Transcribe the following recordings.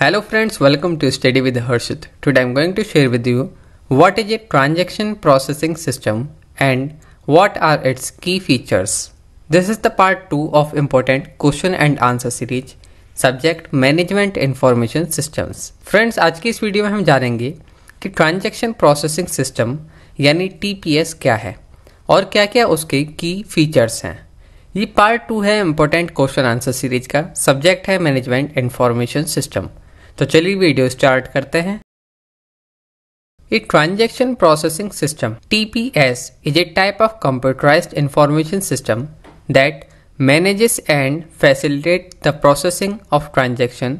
Hello friends, welcome to Study with Harshit. Today I'm going to share with you what is a transaction processing system and what are its key features. This is the part 2 of important question and answer series subject management information systems. Friends, आज की इस video में हम जानेंगे कि transaction processing system यानी TPS क्या है और क्या क्या उसके key features हैं ये part टू है important question answer series का subject है management information system. तो चलिए वीडियो स्टार्ट करते हैं a transaction processing system TPS is a type of computerize information system that manages and facilitate the processing of transaction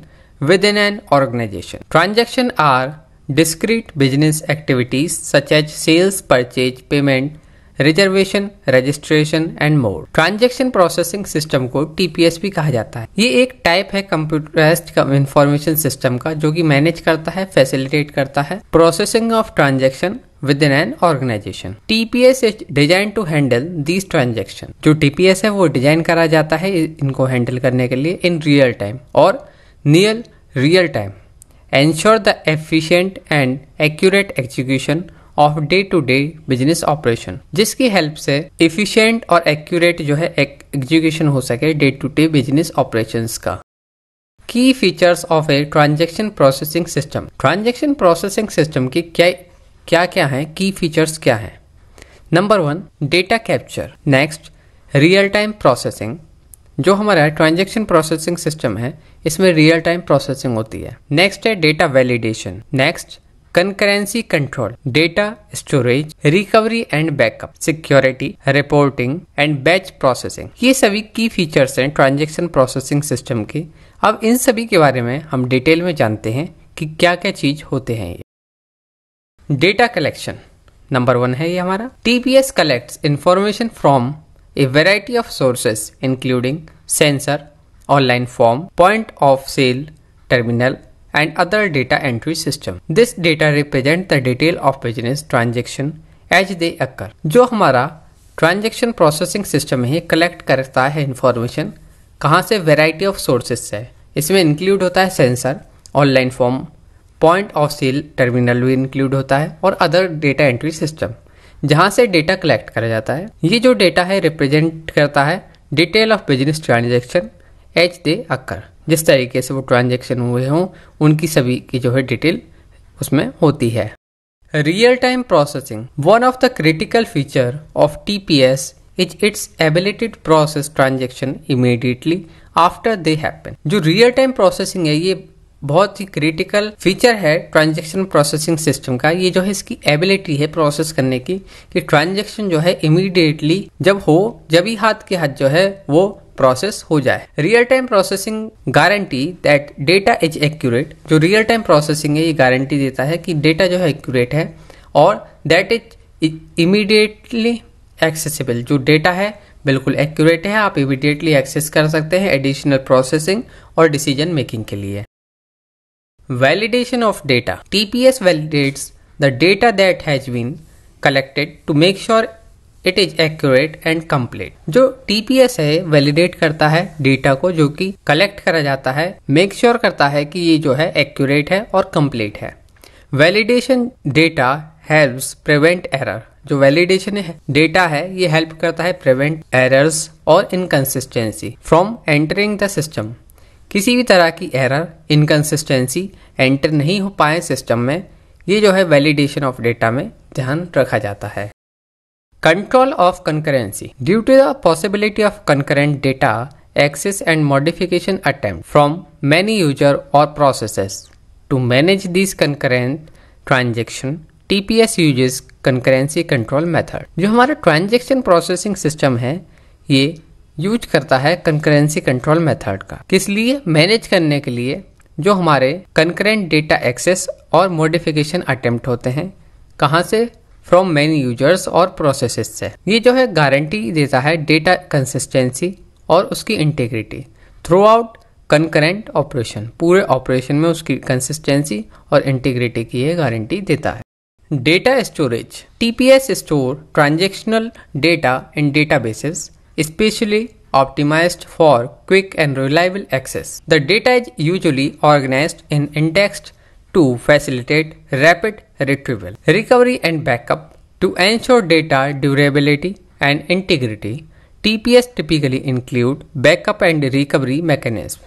within an organization transaction are discrete business activities such as sales purchase payment reservation registration and more transaction processing system को TPS भी कहा जाता है ये एक type है computerised information system का जो कि मैनेज करता है फैसिलिटेट करता है processing of transaction in an organization TPS is design to handle these transaction जो टीपीएस है वो डिजाइन करा जाता है इनको हैंडल करने के लिए इन रियल टाइम और near real time ensure the efficient and accurate execution of day to day business operation जिसकी हेल्प से इफिशियंट और एक्यूरेट जो है एग्जीक्यूशन हो सके day to day business operation का की features of a transaction processing system transaction processing system की क्या क्या क्या है की फीचर्स क्या है number one data capture next real time processing जो हमारा ट्रांजेक्शन प्रोसेसिंग सिस्टम है इसमें रियल टाइम प्रोसेसिंग होती है नेक्स्ट है data validation next concurrency control data storage recovery and backup security reporting and batch processing ये सभी की फीचर्स हैं ट्रांजेक्शन प्रोसेसिंग सिस्टम के अब इन सभी के बारे में हम डिटेल में जानते हैं कि क्या क्या चीज होते हैं ये डेटा कलेक्शन नंबर वन है ये हमारा TPS collect information from a variety of sources including sensor online form point of sale terminal and other data entry system. This data represent the detail of business transaction as they occur. जो हमारा transaction processing system है collect करता है information कहाँ से variety of sources से इसमें include होता है sensor online form point of sale terminal भी इंक्लूड होता है और अदर डेटा एंट्री सिस्टम जहाँ से डेटा कलेक्ट करा जाता है ये जो डेटा है रिप्रेजेंट करता है detail of business transaction as they occur जिस तरीके से वो ट्रांजेक्शन हुए हों उनकी सभी की जो है डिटेल उसमें होती है real time processing one of the critical feature of T P S is its ability to process transaction immediately after they happen जो रियल टाइम प्रोसेसिंग है ये बहुत ही क्रिटिकल फीचर है ट्रांजेक्शन प्रोसेसिंग सिस्टम का ये जो है इसकी एबिलिटी है प्रोसेस करने की कि ट्रांजेक्शन जो है इमीडिएटली जब हो जब ही हाथ के हाथ जो है वो प्रोसेस हो जाए real time processing guarantee that data is accurate जो रियल टाइम प्रोसेसिंग है ये गारंटी देता है कि डेटा जो है एक्यूरेट है और दैट इज इमीडिएटली एक्सेसिबल जो डेटा है बिल्कुल एक्यूरेट है आप इमीडिएटली एक्सेस कर सकते हैं एडिशनल प्रोसेसिंग और डिसीजन मेकिंग के लिए validation of data TPS validates the data that has been collected to make sure it is accurate and complete जो टीपीएस है वैलिडेट करता है डेटा को जो कि कलेक्ट करा जाता है मेक श्योर sure करता है कि ये जो है एक्यूरेट है और कम्प्लीट है validation data helps prevent error जो वैलिडेशन डेटा है ये हेल्प करता है प्रिवेंट एरर्स और inconsistency from entering the system किसी भी तरह की एरर इनकन्सिस्टेंसी एंटर नहीं हो पाए सिस्टम में ये जो है वैलिडेशन ऑफ डेटा में ध्यान रखा जाता है Control of concurrency. Due to the possibility of concurrent data, access and modification attempt from many user or processes. To manage these concurrent transaction, TPS uses concurrency control method. जो हमारा transaction processing system है ये use करता है concurrency control method का किस लिए manage करने के लिए जो हमारे कंकरेंट डेटा एक्सेस और मॉडिफिकेशन अटेम्प्ट होते हैं कहाँ से फ्रॉम मैनी यूजर्स और प्रोसेसेस से ये जो है गारंटी देता है डेटा कंसिस्टेंसी और उसकी integrity throughout concurrent operation पूरे ऑपरेशन में उसकी कंसिस्टेंसी और इंटीग्रिटी की यह गारंटी देता है data storage TPS store transactional data in databases specially optimize for quick and reliable access the data is usually organized in indexed to facilitate rapid retrieval, recovery and backup. To ensure data durability and integrity, TPS typically include backup and recovery mechanisms.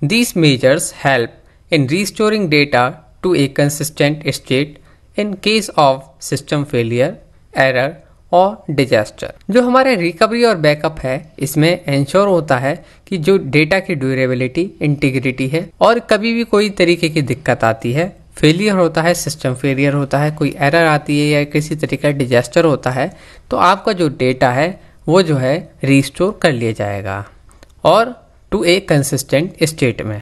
These measures help in restoring data to a consistent state in case of system failure, error, और disaster जो हमारे recovery और backup है इसमें ensure होता है कि जो डेटा की ड्यूरेबिलिटी इंटीग्रिटी है और कभी भी कोई तरीके की दिक्कत आती है फेलियर होता है सिस्टम फेलियर होता है कोई एरर आती है या किसी तरीके का डिजास्टर होता है तो आपका जो डेटा है वो जो है रिस्टोर कर लिया जाएगा और टू ए कंसिस्टेंट स्टेट में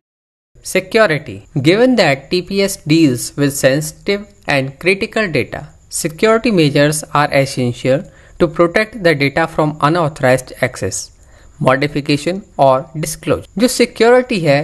security given that TPS deals with sensitive and critical data Security measures are essential to protect the data from unauthorized access, modification or disclosure. जो security है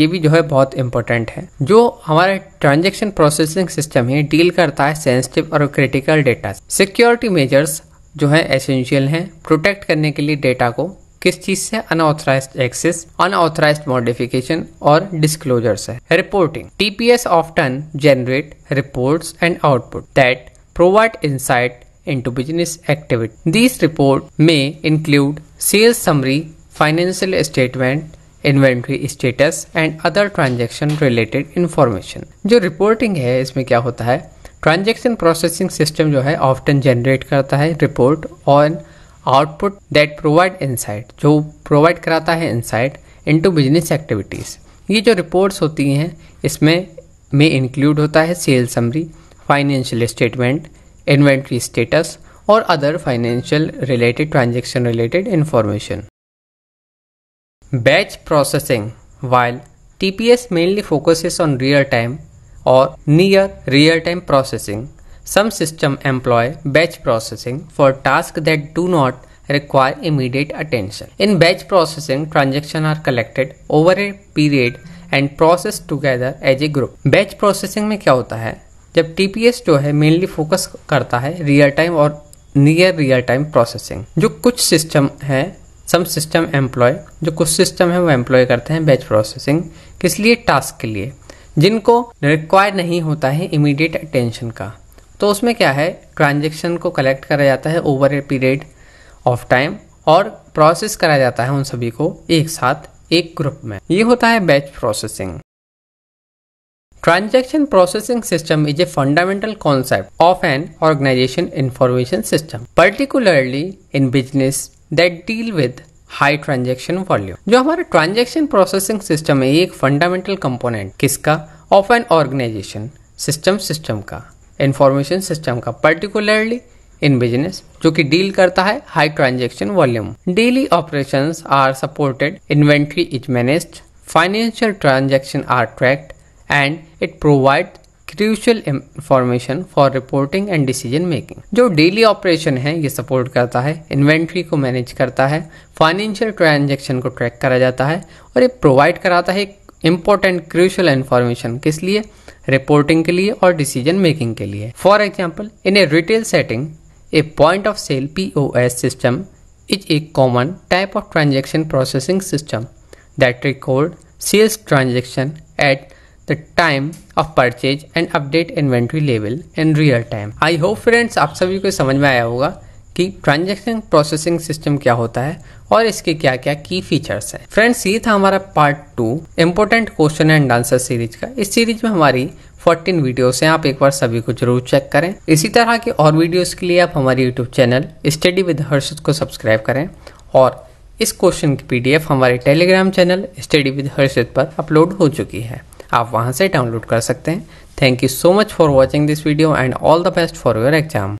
ये भी जो है बहुत important है जो हमारे transaction processing system है deal करता है sensitive और critical data. Security measures जो है एसेंशियल है प्रोटेक्ट करने के लिए डेटा को किस चीज से अनऑथराइज एक्सेस अनऑथराइज मॉडिफिकेशन और डिस्क्लोजर है reporting TPS often generate reports and output that provide insight into business activity. These reports may include sales summary, financial statement, inventory status and other transaction related information जो reporting है इसमें क्या होता है transaction processing system जो है often generate करता है report on output that provide insight जो प्रोवाइड कराता है इनसाइट इनटू बिजनेस एक्टिविटीज़ ये जो रिपोर्ट्स होती हैं इसमें में इंक्लूड होता है sale summary financial statement inventory status और other financial related transaction related information batch processing while TPS mainly focuses on real time और near real time processing some system employ batch processing for task that do not require immediate attention in batch processing transaction are collected over a period and process together as a group batch processing में क्या होता है जब T जो है mainly focus करता है real time और नियर रियल टाइम प्रोसेसिंग जो कुछ सिस्टम है सम सिस्टम एम्प्लॉय जो कुछ सिस्टम है वो एम्प्लॉय करते हैं बैच प्रोसेसिंग किस लिए टास्क के लिए जिनको रिक्वायर नहीं होता है इमीडिएट अटेंशन का तो उसमें क्या है ट्रांजेक्शन को कलेक्ट करा जाता है over a period of time और प्रोसेस करा जाता है उन सभी को एक साथ एक ग्रुप में ये होता है batch processing transaction processing system is a fundamental concept of an organization information system particularly in business that deal with high transaction volume जो हमारा ट्रांजेक्शन प्रोसेसिंग सिस्टम है एक फंडामेंटल कंपोनेंट किसका of an organization system system का information system का particularly in business जो कि डील करता है high transaction volume daily operations are supported inventory is managed financial transaction are tracked and it provide crucial information for reporting and decision making जो daily operation है ये support करता है इन्वेंट्री को मैनेज करता है फाइनेंशियल ट्रांजेक्शन को track करा जाता है और ये प्रोवाइड कराता है इम्पोर्टेंट क्रूशल इंफॉर्मेशन किस लिए रिपोर्टिंग के लिए और डिसीजन मेकिंग के लिए for example in a retail setting a point of sale P O S system is a common type of transaction processing system that record sales transaction at the time of purchase and update inventory level in real time. I hope friends आप सभी को समझ में आया होगा कि transaction processing system क्या होता है और इसके क्या क्या की फीचर्स हैं फ्रेंड्स ये था हमारा part two important question and answer series का इस सीरीज में हमारी 14 वीडियोस हैं आप एक बार सभी को जरूर चेक करें इसी तरह के और वीडियोस के लिए आप हमारे YouTube channel study with Harshad को सब्सक्राइब करें और इस क्वेश्चन की पीडीएफ हमारे Telegram channel study with Harshit पर अपलोड हो चुकी है आप वहाँ से डाउनलोड कर सकते हैं thank you so much for watching this video and all the best for your exam